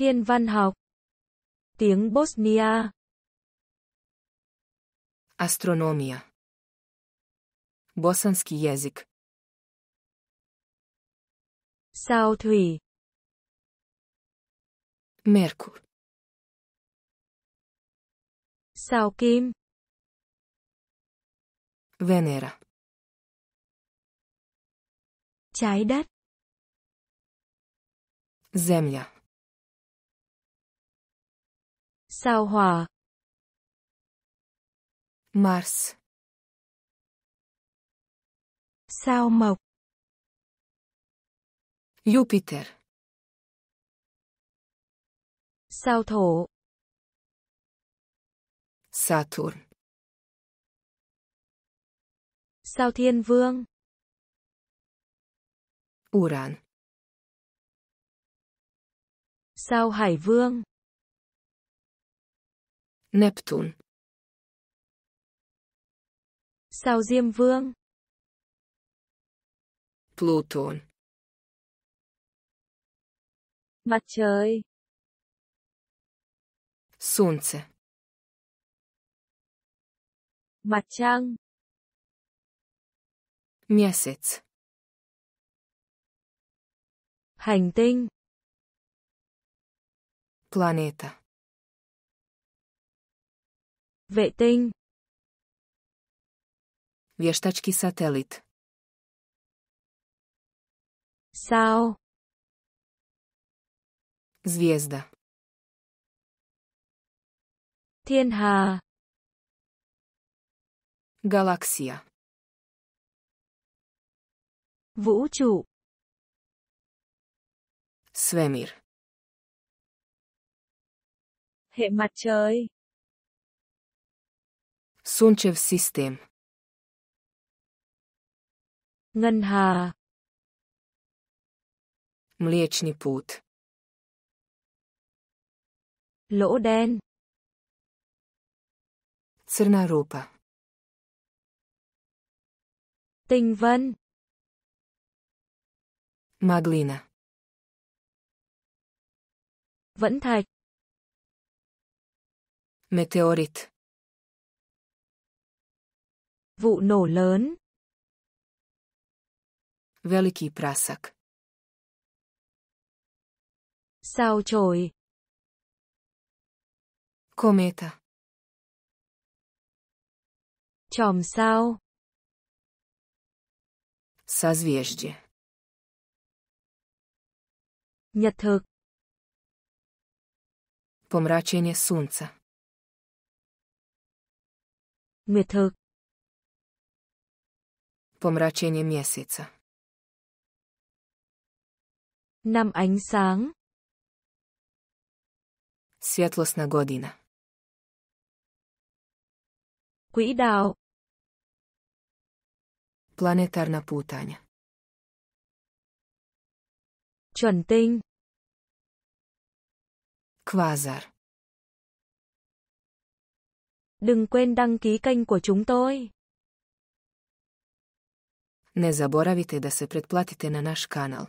Thiên văn học Tiếng Bosnia Astronomija Bosanski jezik Sao thủy Merkur Sao kim Venera Trái đất Zemlja Sao hỏa. Mars. Sao mộc. Jupiter. Sao thổ. Saturn. Sao thiên vương. Uran. Sao hải vương. Neptun. Sao Diêm Vương. Pluton. Mặt trời. Солнце. Mặt trăng. Месяц. Hành tinh. Планета. Vệ tinh. Vještački satelit. Sao. Zvijezda. Thiên hà. Galaksija. Vũ trụ. Svemir. Hệ mặt trời. Сончев систем. Ngân hà. Mlечni путь. Lỗ đen. Crna ropa. Tình vân. Maglina. Vẫn thạch. Meteorit. Vụ nổ lớn. Veliki prasak. Sao trời. Kometa. Chòm sao. Созвездие. Nhật thực. Pomračenje sunca. Nguyệt thực. Pomračenje mjeseca. Năm ánh sáng. Svjetlosna godina. Quỹ đạo. Planetarna putanja. Chuẩn tinh. Quasar. Đừng quên đăng ký kênh của chúng tôi. Ne zaboravite da se pretplatite na naš kanal.